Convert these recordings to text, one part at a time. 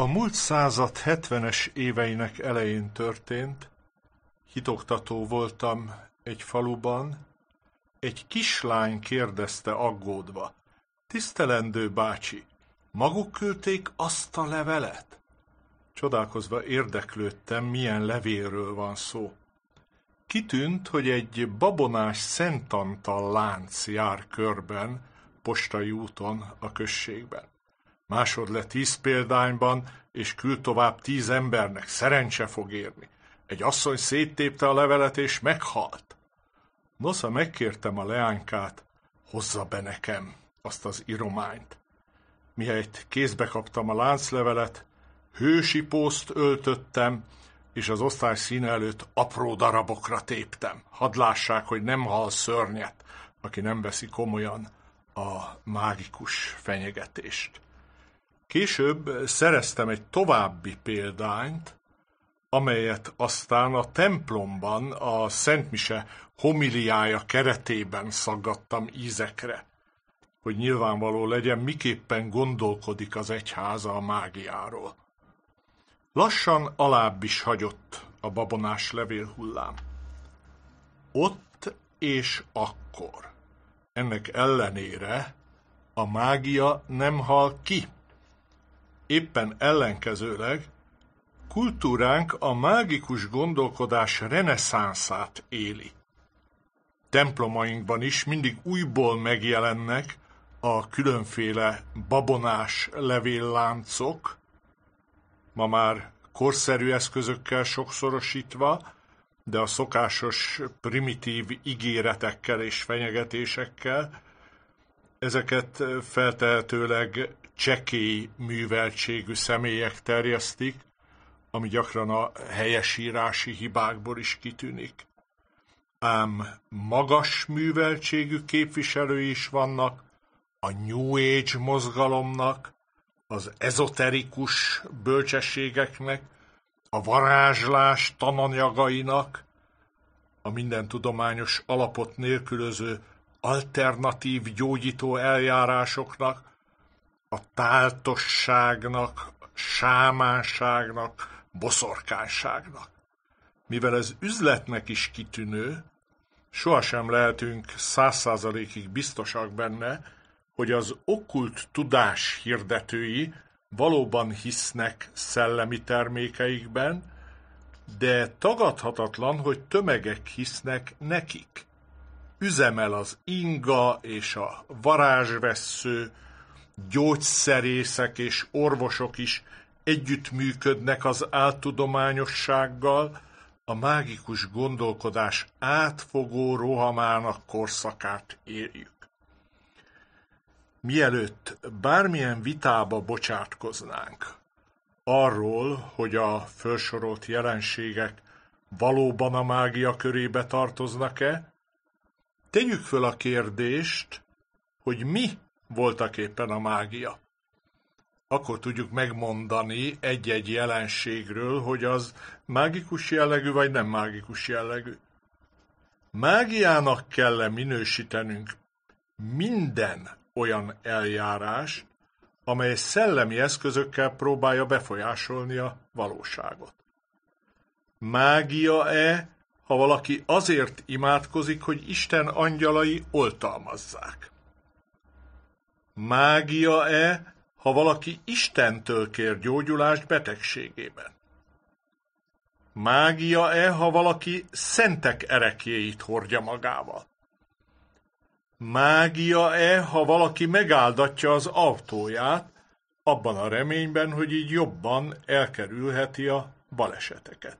A múlt század 70-es éveinek elején történt, hitoktató voltam egy faluban, egy kislány kérdezte aggódva. Tisztelendő bácsi, maguk küldték azt a levelet? Csodálkozva érdeklődtem, milyen levélről van szó. Kitűnt, hogy egy babonás szentantal lánc jár körben, postai úton a községben. Másod le tíz példányban, és küld tovább tíz embernek, szerencse fog érni. Egy asszony széttépte a levelet, és meghalt. Nosza megkértem a leánykát, hozza be nekem azt az irományt. Mihelyt kézbe kaptam a lánclevelet, hősi pószt öltöttem, és az osztály színe előtt apró darabokra téptem. Hadd lássák, hogy nem hal szörnyet, aki nem veszi komolyan a mágikus fenyegetést. Később szereztem egy további példányt, amelyet aztán a templomban a Szentmise homiliája keretében szaggattam ízekre, hogy nyilvánvaló legyen, miképpen gondolkodik az egyháza a mágiáról. Lassan alább is hagyott a babonás levél hullám. Ott és akkor. Ennek ellenére a mágia nem hal ki. Éppen ellenkezőleg kultúránk a mágikus gondolkodás reneszánszát éli. Templomainkban is mindig újból megjelennek a különféle babonás levélláncok, ma már korszerű eszközökkel sokszorosítva, de a szokásos primitív ígéretekkel és fenyegetésekkel, ezeket feltehetőleg csekély műveltségű személyek terjesztik, ami gyakran a helyesírási hibákból is kitűnik. Ám magas műveltségű képviselői is vannak a New Age mozgalomnak, az ezoterikus bölcsességeknek, a varázslás tananyagainak, a minden tudományos alapot nélkülöző alternatív gyógyító eljárásoknak, a táltosságnak, sámánságnak, boszorkánságnak. Mivel ez üzletnek is kitűnő, sohasem lehetünk száz százalékig biztosak benne, hogy az okkult tudás hirdetői valóban hisznek szellemi termékeikben, de tagadhatatlan, hogy tömegek hisznek nekik. Üzemel az inga és a varázsvessző, gyógyszerészek és orvosok is együttműködnek az áltudományossággal, a mágikus gondolkodás átfogó rohamának korszakát érjük. Mielőtt bármilyen vitába bocsátkoznánk arról, hogy a felsorolt jelenségek valóban a mágia körébe tartoznak-e, tegyük föl a kérdést, hogy mi voltak éppen a mágia. Akkor tudjuk megmondani egy-egy jelenségről, hogy az mágikus jellegű vagy nem mágikus jellegű. Mágiának kell -e minősítenünk minden olyan eljárás, amely szellemi eszközökkel próbálja befolyásolni a valóságot. Mágia-e, ha valaki azért imádkozik, hogy Isten angyalai oltalmazzák? Mágia-e, ha valaki Istentől kér gyógyulást betegségében? Mágia-e, ha valaki szentek erekjéit hordja magával? Mágia-e, ha valaki megáldatja az autóját, abban a reményben, hogy így jobban elkerülheti a baleseteket?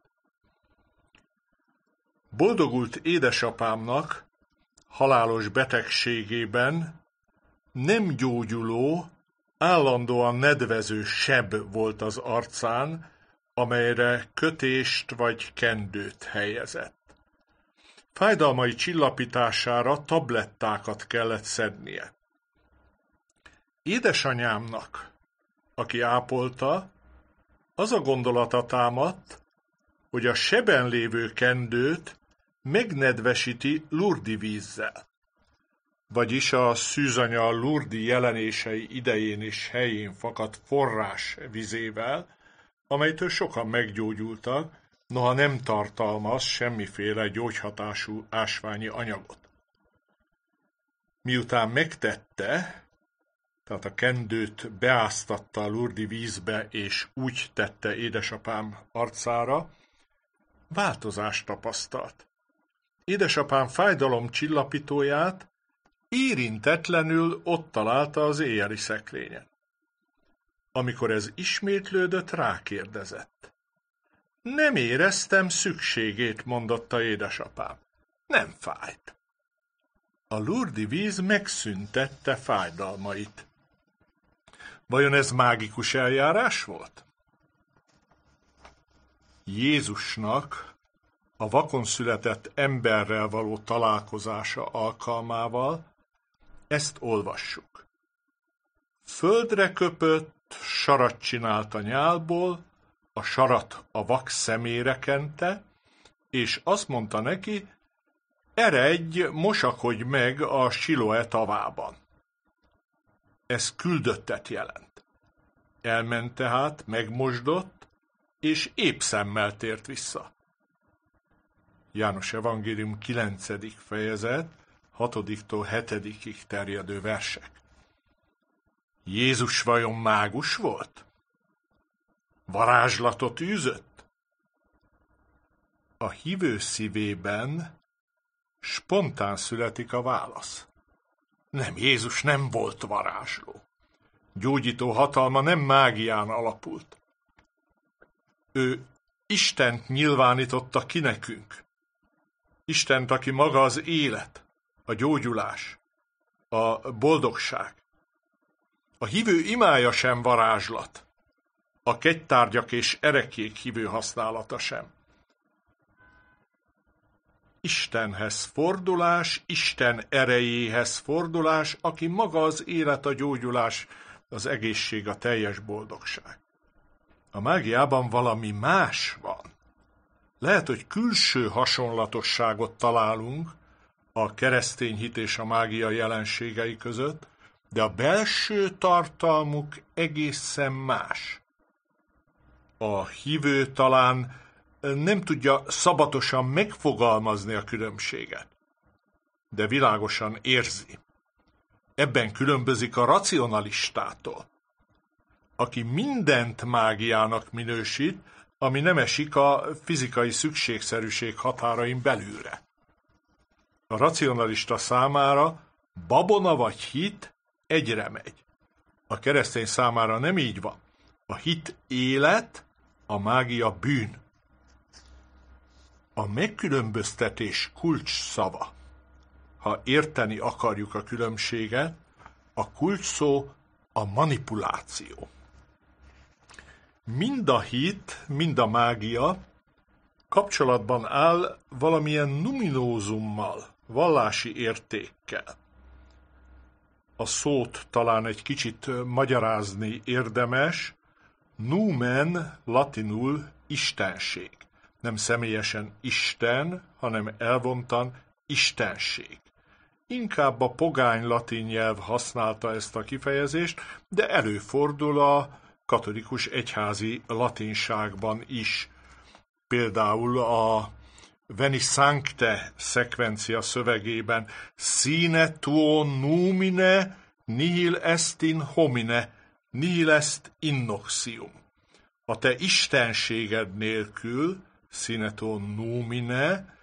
Boldogult édesapámnak halálos betegségében nem gyógyuló, állandóan nedvező seb volt az arcán, amelyre kötést vagy kendőt helyezett. Fájdalmai csillapítására tablettákat kellett szednie. Édesanyámnak, aki ápolta, az a gondolata támadt, hogy a seben lévő kendőt megnedvesíti lurdi vízzel vagyis a szűzanya Lurdi jelenései idején is helyén fakadt forrás vizével, amelytől sokan meggyógyultak, noha nem tartalmaz semmiféle gyógyhatású ásványi anyagot. Miután megtette, tehát a kendőt beáztatta a lurdi vízbe, és úgy tette édesapám arcára, változást tapasztalt. Édesapám fájdalom csillapítóját Érintetlenül ott találta az éjjeli szekrényet. Amikor ez ismétlődött, rákérdezett. Nem éreztem szükségét, mondotta édesapám. Nem fájt. A lurdi víz megszüntette fájdalmait. Vajon ez mágikus eljárás volt? Jézusnak a vakon született emberrel való találkozása alkalmával ezt olvassuk. Földre köpött, sarat csinált a nyálból, a sarat a vak szemére kente, és azt mondta neki, eredj, mosakodj meg a Siloe tavában. Ez küldöttet jelent. Elment tehát, megmosdott, és épp szemmel tért vissza. János Evangélium 9. fejezet, hatodiktól hetedikig terjedő versek. Jézus vajon mágus volt? Varázslatot űzött? A hívő szívében spontán születik a válasz. Nem, Jézus nem volt varázsló. Gyógyító hatalma nem mágián alapult. Ő Istent nyilvánította ki nekünk. Istent, aki maga az élet, a gyógyulás, a boldogság. A hívő imája sem varázslat, a kegytárgyak és erekék hívő használata sem. Istenhez fordulás, Isten erejéhez fordulás, aki maga az élet, a gyógyulás, az egészség, a teljes boldogság. A mágiában valami más van. Lehet, hogy külső hasonlatosságot találunk, a keresztény hit és a mágia jelenségei között, de a belső tartalmuk egészen más. A hívő talán nem tudja szabatosan megfogalmazni a különbséget, de világosan érzi. Ebben különbözik a racionalistától, aki mindent mágiának minősít, ami nem esik a fizikai szükségszerűség határain belülre. A racionalista számára babona vagy hit egyre megy. A keresztény számára nem így van. A hit élet, a mágia bűn. A megkülönböztetés kulcs szava. Ha érteni akarjuk a különbséget, a kulcs szó a manipuláció. Mind a hit, mind a mágia kapcsolatban áll valamilyen numinózummal, vallási értékkel. A szót talán egy kicsit magyarázni érdemes. Numen latinul istenség. Nem személyesen Isten, hanem elvontan istenség. Inkább a pogány latin nyelv használta ezt a kifejezést, de előfordul a katolikus egyházi latinságban is. Például a Veni Sancte szekvencia szövegében Sine tuo numine nihil est in homine, nihil est innoxium. A te istenséged nélkül, sine tuo numine,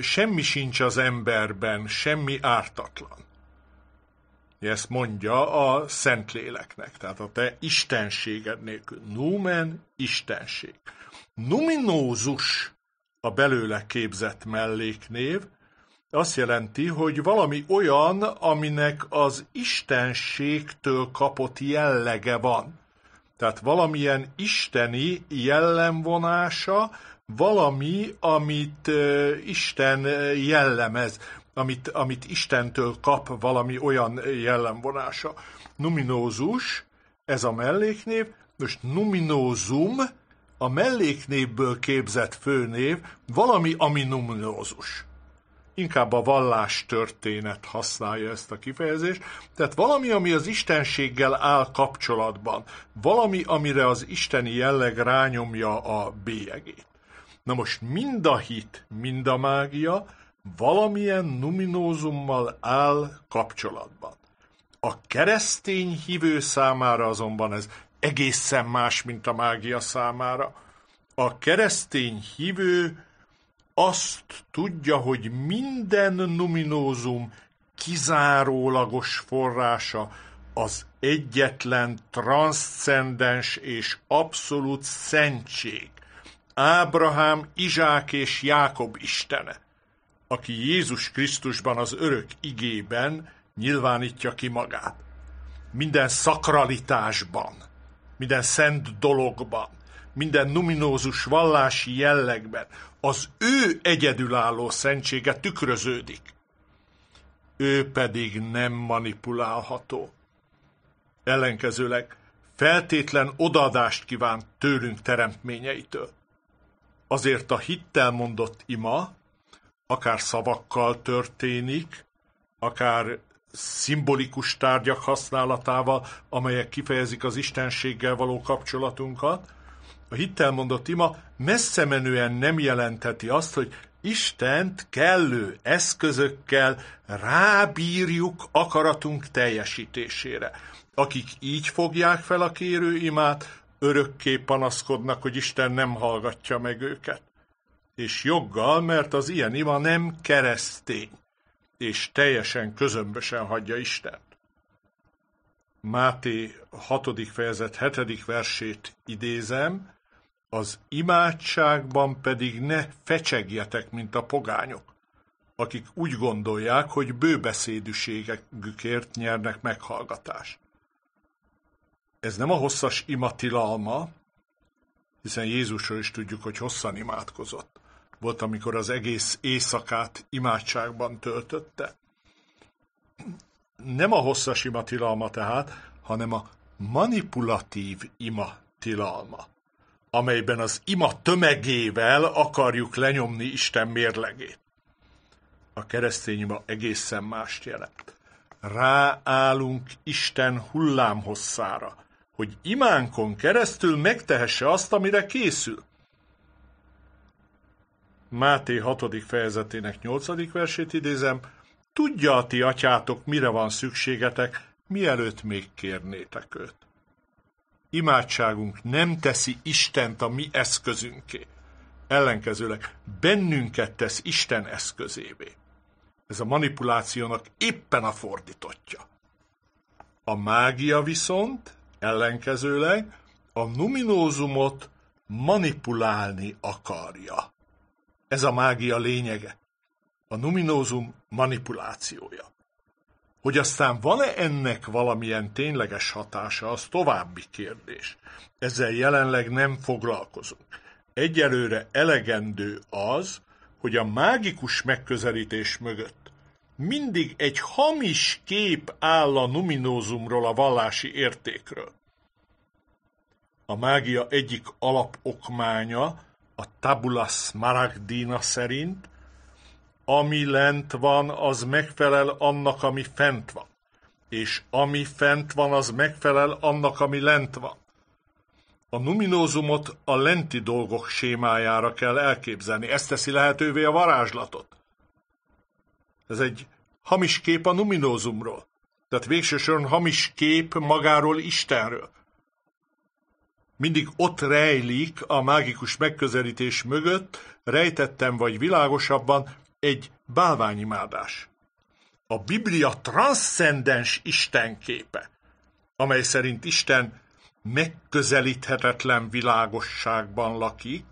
semmi sincs az emberben, semmi ártatlan. Ezt mondja a Szentléleknek, tehát a te istenséged nélkül. Numen, istenség. Numinózus a belőle képzett melléknév, azt jelenti, hogy valami olyan, aminek az istenségtől kapott jellege van. Tehát valamilyen isteni jellemvonása, valami, amit Isten jellemez, amit, amit Istentől kap valami olyan jellemvonása. Numinózus, ez a melléknév, most numinózum, a melléknévből képzett főnév valami, ami Inkább a vallás történet használja ezt a kifejezést, tehát valami, ami az istenséggel áll kapcsolatban, valami, amire az isteni jelleg rányomja a bélyegét. Na most mind a hit, mind a mágia valamilyen numinózummal áll kapcsolatban. A keresztény hívő számára azonban ez egészen más, mint a mágia számára. A keresztény hívő azt tudja, hogy minden numinózum kizárólagos forrása az egyetlen transzcendens és abszolút szentség. Ábrahám, Izsák és Jákob istene, aki Jézus Krisztusban az örök igében nyilvánítja ki magát. Minden szakralitásban minden szent dologban, minden numinózus vallási jellegben az ő egyedülálló szentsége tükröződik. Ő pedig nem manipulálható. Ellenkezőleg feltétlen odadást kíván tőlünk teremtményeitől. Azért a hittel mondott ima, akár szavakkal történik, akár szimbolikus tárgyak használatával, amelyek kifejezik az Istenséggel való kapcsolatunkat. A hittel mondott ima messze menően nem jelentheti azt, hogy Istent kellő eszközökkel rábírjuk akaratunk teljesítésére. Akik így fogják fel a kérő imát, örökké panaszkodnak, hogy Isten nem hallgatja meg őket. És joggal, mert az ilyen ima nem keresztény és teljesen közömbösen hagyja Istent. Máté 6. fejezet 7. versét idézem, az imádságban pedig ne fecsegjetek, mint a pogányok, akik úgy gondolják, hogy bőbeszédűségükért nyernek meghallgatást. Ez nem a hosszas imatilalma, hiszen Jézusról is tudjuk, hogy hosszan imádkozott volt, amikor az egész éjszakát imádságban töltötte. Nem a hosszas ima tilalma tehát, hanem a manipulatív ima tilalma, amelyben az ima tömegével akarjuk lenyomni Isten mérlegét. A keresztény ima egészen mást jelent. Ráállunk Isten hullámhosszára, hogy imánkon keresztül megtehesse azt, amire készül. Máté 6. fejezetének 8. versét idézem, tudja a ti atyátok, mire van szükségetek, mielőtt még kérnétek őt. Imádságunk nem teszi Istent a mi eszközünké. Ellenkezőleg bennünket tesz Isten eszközévé. Ez a manipulációnak éppen a fordítotja. A mágia viszont ellenkezőleg a numinózumot manipulálni akarja. Ez a mágia lényege. A numinózum manipulációja. Hogy aztán van-e ennek valamilyen tényleges hatása, az további kérdés. Ezzel jelenleg nem foglalkozunk. Egyelőre elegendő az, hogy a mágikus megközelítés mögött mindig egy hamis kép áll a numinózumról, a vallási értékről. A mágia egyik alapokmánya a tabula smaragdina szerint, ami lent van, az megfelel annak, ami fent van. És ami fent van, az megfelel annak, ami lent van. A numinózumot a lenti dolgok sémájára kell elképzelni. Ezt teszi lehetővé a varázslatot. Ez egy hamis kép a numinózumról. Tehát végsősorban hamis kép magáról Istenről. Mindig ott rejlik a mágikus megközelítés mögött, rejtettem vagy világosabban, egy bálványimádás. A Biblia transzcendens Isten képe, amely szerint Isten megközelíthetetlen világosságban lakik,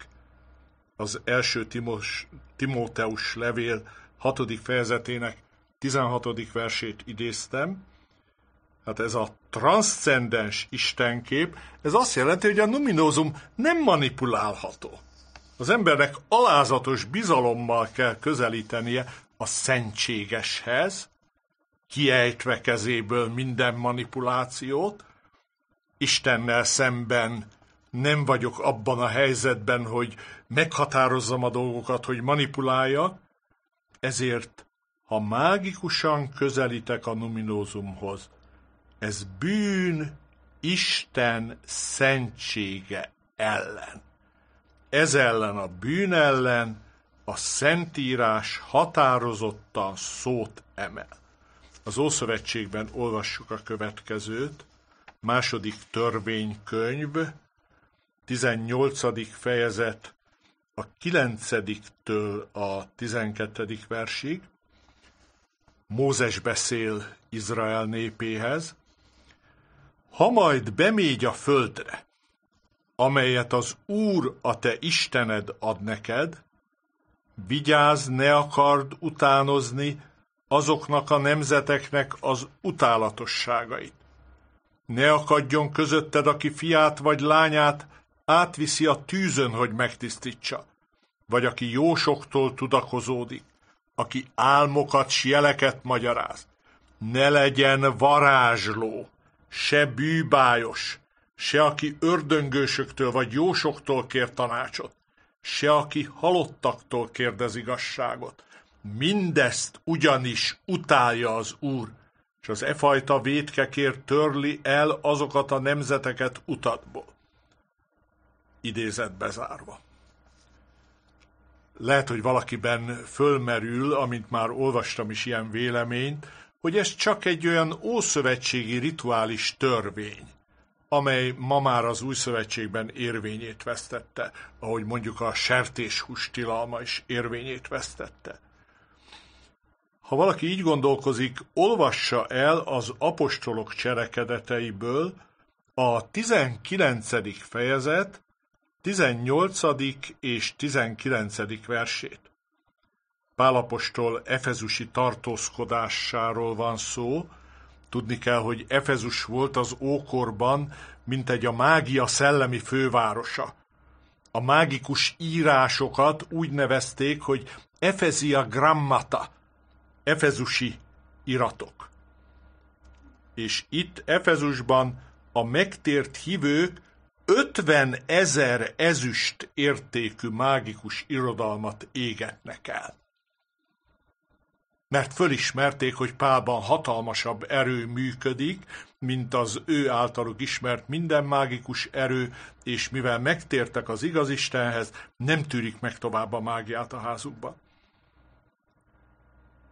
az első Timos, Timóteus levél 6. fejezetének 16. versét idéztem, Hát ez a transzcendens istenkép, ez azt jelenti, hogy a numinózum nem manipulálható. Az embernek alázatos bizalommal kell közelítenie a szentségeshez, kiejtve kezéből minden manipulációt, Istennel szemben nem vagyok abban a helyzetben, hogy meghatározzam a dolgokat, hogy manipuláljak, ezért ha mágikusan közelítek a numinózumhoz, ez bűn Isten szentsége ellen. Ez ellen a bűn ellen a Szentírás határozottan szót emel. Az Ószövetségben olvassuk a következőt, második törvénykönyv, 18. fejezet, a 9-től a 12. versig. Mózes beszél Izrael népéhez, ha majd bemégy a földre, amelyet az Úr a te Istened ad neked, vigyázz, ne akard utánozni azoknak a nemzeteknek az utálatosságait. Ne akadjon közötted, aki fiát vagy lányát átviszi a tűzön, hogy megtisztítsa, vagy aki jósoktól tudakozódik, aki álmokat s jeleket magyaráz. Ne legyen varázsló! se bűbájos, se aki ördöngősöktől vagy jósoktól kér tanácsot, se aki halottaktól kérdez igazságot. Mindezt ugyanis utálja az Úr, és az e fajta vétkekért törli el azokat a nemzeteket utatból. Idézet bezárva. Lehet, hogy valakiben fölmerül, amint már olvastam is ilyen véleményt, hogy ez csak egy olyan ószövetségi rituális törvény, amely ma már az új szövetségben érvényét vesztette, ahogy mondjuk a sertéshús tilalma is érvényét vesztette. Ha valaki így gondolkozik, olvassa el az apostolok cselekedeteiből a 19. fejezet 18. és 19. versét. Pálapostól efezusi tartózkodásáról van szó. Tudni kell, hogy Efezus volt az ókorban, mint egy a mágia szellemi fővárosa. A mágikus írásokat úgy nevezték, hogy Efezia grammata, efezusi iratok. És itt Efezusban a megtért hívők 50 ezer ezüst értékű mágikus irodalmat égetnek el mert fölismerték, hogy Pálban hatalmasabb erő működik, mint az ő általuk ismert minden mágikus erő, és mivel megtértek az igaz Istenhez, nem tűrik meg tovább a mágiát a házukban.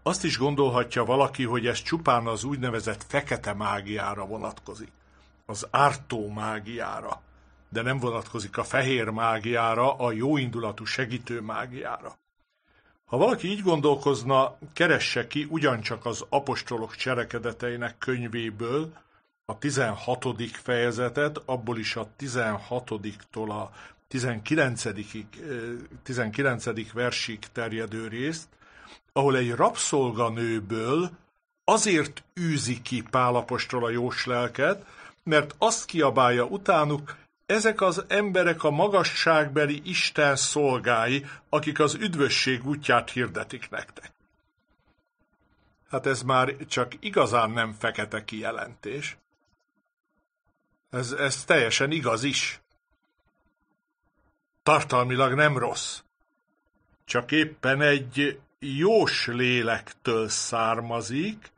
Azt is gondolhatja valaki, hogy ez csupán az úgynevezett fekete mágiára vonatkozik, az ártó mágiára, de nem vonatkozik a fehér mágiára, a jóindulatú segítő mágiára. Ha valaki így gondolkozna, keresse ki ugyancsak az apostolok cselekedeteinek könyvéből a 16. fejezetet, abból is a 16-tól a 19. 19. versig terjedő részt, ahol egy rabszolganőből azért űzi ki Pálapostól a jós lelket, mert azt kiabálja utánuk, ezek az emberek a magasságbeli Isten szolgái, akik az üdvösség útját hirdetik nektek. Hát ez már csak igazán nem fekete kijelentés. Ez, ez teljesen igaz is. Tartalmilag nem rossz. Csak éppen egy jós lélektől származik,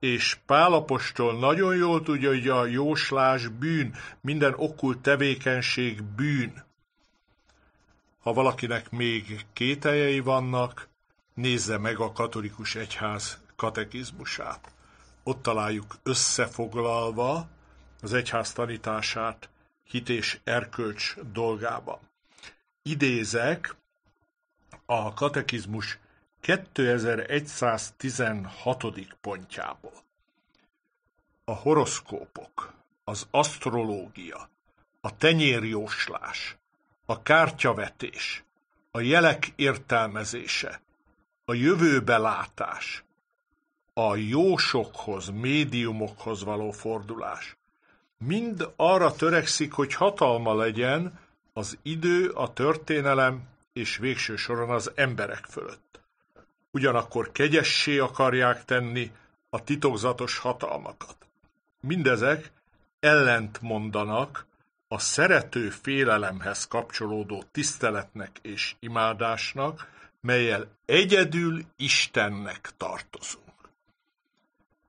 és Pálapostól nagyon jól tudja, hogy a jóslás bűn, minden okkult tevékenység bűn. Ha valakinek még kételjei vannak, nézze meg a katolikus egyház katekizmusát. Ott találjuk összefoglalva az egyház tanítását hit és erkölcs dolgában. Idézek a katekizmus 2116. pontjából. A horoszkópok, az asztrológia, a tenyérjóslás, a kártyavetés, a jelek értelmezése, a jövőbelátás, a jósokhoz, médiumokhoz való fordulás. Mind arra törekszik, hogy hatalma legyen az idő, a történelem és végső soron az emberek fölött ugyanakkor kegyessé akarják tenni a titokzatos hatalmakat. Mindezek ellent mondanak a szerető félelemhez kapcsolódó tiszteletnek és imádásnak, melyel egyedül Istennek tartozunk.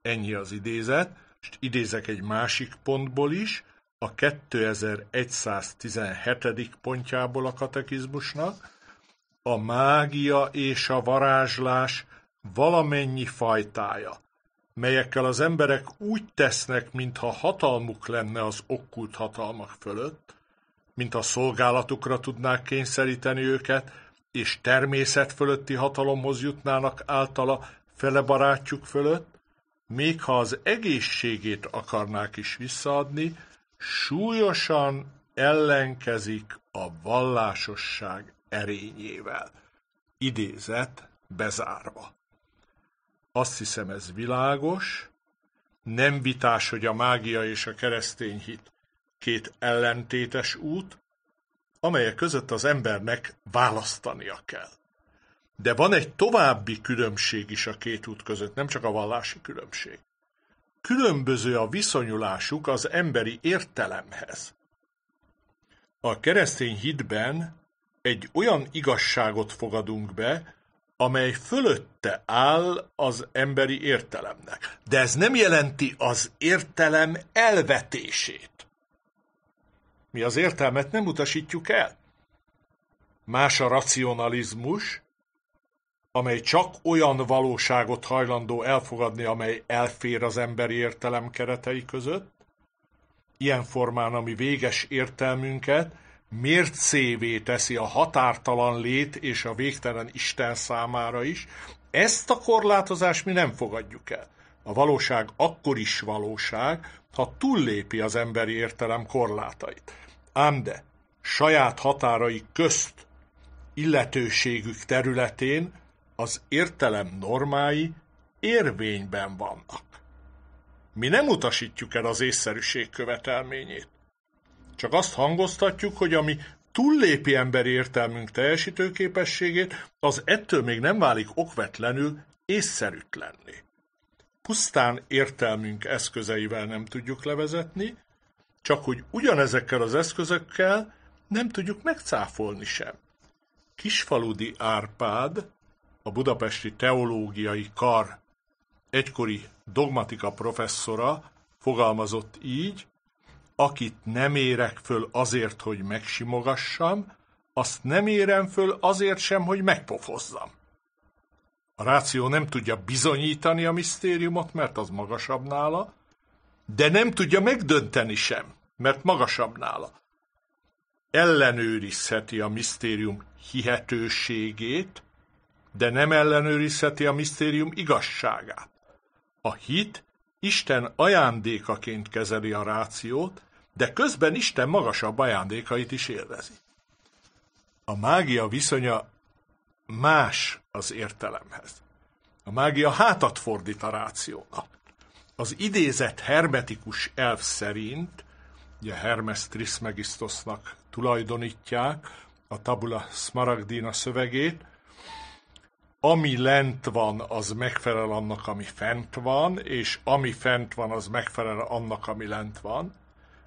Ennyi az idézet, és idézek egy másik pontból is, a 2117. pontjából a katekizmusnak, a mágia és a varázslás valamennyi fajtája, melyekkel az emberek úgy tesznek, mintha hatalmuk lenne az okkult hatalmak fölött, mintha szolgálatukra tudnák kényszeríteni őket, és természet fölötti hatalomhoz jutnának általa fele barátjuk fölött, még ha az egészségét akarnák is visszaadni, súlyosan ellenkezik a vallásosság erényével. Idézet bezárva. Azt hiszem ez világos, nem vitás, hogy a mágia és a keresztény hit két ellentétes út, amelyek között az embernek választania kell. De van egy további különbség is a két út között, nem csak a vallási különbség. Különböző a viszonyulásuk az emberi értelemhez. A keresztény hitben egy olyan igazságot fogadunk be, amely fölötte áll az emberi értelemnek. De ez nem jelenti az értelem elvetését. Mi az értelmet nem utasítjuk el. Más a racionalizmus, amely csak olyan valóságot hajlandó elfogadni, amely elfér az emberi értelem keretei között, ilyen formán, ami véges értelmünket szévé teszi a határtalan lét és a végtelen Isten számára is, ezt a korlátozást mi nem fogadjuk el. A valóság akkor is valóság, ha túllépi az emberi értelem korlátait. Ám de saját határai közt illetőségük területén az értelem normái érvényben vannak. Mi nem utasítjuk el az észszerűség követelményét. Csak azt hangoztatjuk, hogy ami túllépi emberi értelmünk teljesítőképességét, az ettől még nem válik okvetlenül észszerűtlenné. Pusztán értelmünk eszközeivel nem tudjuk levezetni, csak hogy ugyanezekkel az eszközökkel nem tudjuk megcáfolni sem. Kisfaludi Árpád, a budapesti teológiai kar egykori dogmatika professzora fogalmazott így, akit nem érek föl azért, hogy megsimogassam, azt nem érem föl azért sem, hogy megpofozzam. A ráció nem tudja bizonyítani a misztériumot, mert az magasabb nála, de nem tudja megdönteni sem, mert magasabb nála. Ellenőrizheti a misztérium hihetőségét, de nem ellenőrizheti a misztérium igazságát. A hit Isten ajándékaként kezeli a rációt, de közben Isten magasabb ajándékait is élvezi. A mágia viszonya más az értelemhez. A mágia hátat fordít a rációnak. Az idézett hermetikus elv szerint, ugye Hermes Trismegisztosnak tulajdonítják a tabula smaragdina szövegét, ami lent van, az megfelel annak, ami fent van, és ami fent van, az megfelel annak, ami lent van.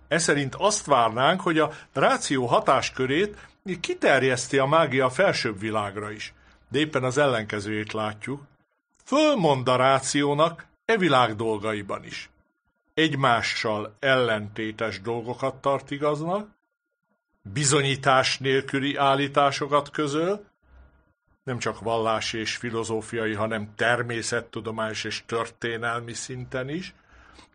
Eszerint azt várnánk, hogy a ráció hatáskörét kiterjeszti a mágia felsőbb világra is, de éppen az ellenkezőjét látjuk. Fölmond a rációnak e világ dolgaiban is. Egymással ellentétes dolgokat tart igaznak, bizonyítás nélküli állításokat közöl, nem csak vallási és filozófiai, hanem természettudományos és történelmi szinten is,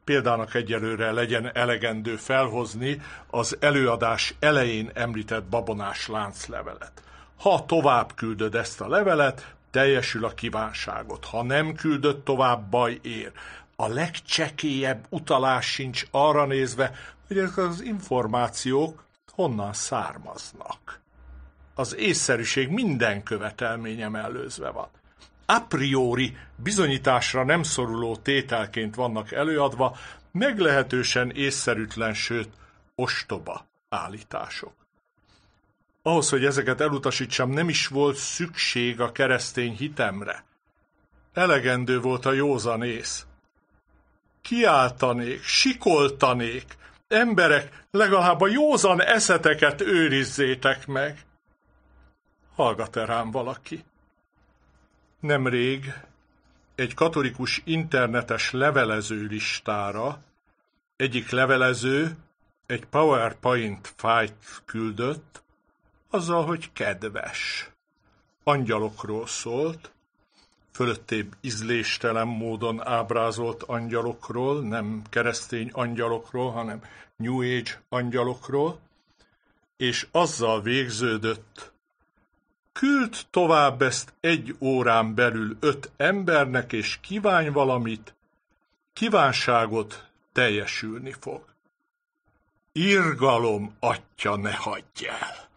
példának egyelőre legyen elegendő felhozni az előadás elején említett babonás lánclevelet. Ha tovább küldöd ezt a levelet, teljesül a kívánságot. Ha nem küldöd tovább, baj ér. A legcsekélyebb utalás sincs arra nézve, hogy ezek az információk honnan származnak. Az észszerűség minden követelményem előzve van a priori bizonyításra nem szoruló tételként vannak előadva, meglehetősen észszerűtlen, sőt, ostoba állítások. Ahhoz, hogy ezeket elutasítsam, nem is volt szükség a keresztény hitemre. Elegendő volt a józan ész. Kiáltanék, sikoltanék, emberek, legalább a józan eszeteket őrizzétek meg. Hallgat-e rám valaki? nemrég egy katolikus internetes levelező listára egyik levelező egy PowerPoint fájt küldött, azzal, hogy kedves. Angyalokról szólt, fölöttébb ízléstelen módon ábrázolt angyalokról, nem keresztény angyalokról, hanem New Age angyalokról, és azzal végződött Küld tovább ezt egy órán belül öt embernek, és kívánj valamit, kívánságot teljesülni fog. Irgalom, atya, ne hagyj el!